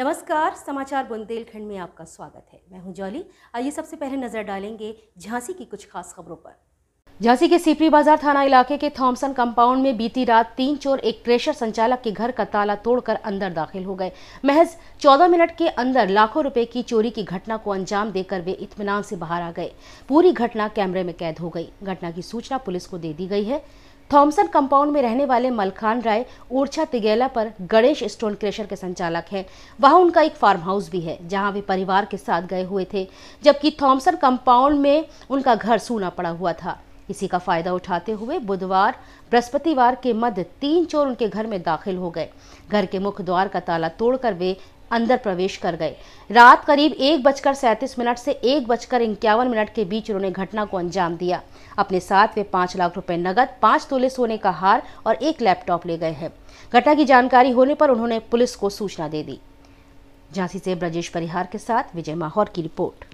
नमस्कार समाचार बुंदेलखंड में आपका स्वागत है मैं हूं जौली आइए सबसे पहले नजर डालेंगे झांसी की कुछ खास खबरों पर झांसी के सीपरी बाजार थाना इलाके के थॉमसन कंपाउंड में बीती रात तीन चोर एक क्रेशर संचालक के घर का ताला तोड़कर अंदर दाखिल हो गए महज चौदह मिनट के अंदर लाखों रुपए की चोरी की घटना को अंजाम देकर वे इतमान से बाहर आ गए पूरी घटना कैमरे में कैद हो गई घटना की सूचना पुलिस को दे दी गई है थॉमसन कंपाउंड में रहने वाले मलखान राय ओरछा तिगेला पर गणेश स्टोन क्रेशर के संचालक हैं वहां उनका एक फार्म हाउस भी है जहां वे परिवार के साथ गए हुए थे जबकि थॉमसन कंपाउंड में उनका घर सूना पड़ा हुआ था इसी का फायदा उठाते हुए बुधवार बृहस्पतिवार के मध्य तीन चोर उनके घर में दाखिल हो गए घर के मुख्य द्वार का ताला तोड़कर वे अंदर प्रवेश कर गए रात करीब एक बजकर सैंतीस मिनट से एक बजकर इक्यावन मिनट के बीच उन्होंने घटना को अंजाम दिया अपने साथ वे पांच लाख रुपए नकद पांच तोले सोने का हार और एक लैपटॉप ले गए हैं घटना की जानकारी होने पर उन्होंने पुलिस को सूचना दे दी झांसी से ब्रजेश परिहार के साथ विजय माहौर की रिपोर्ट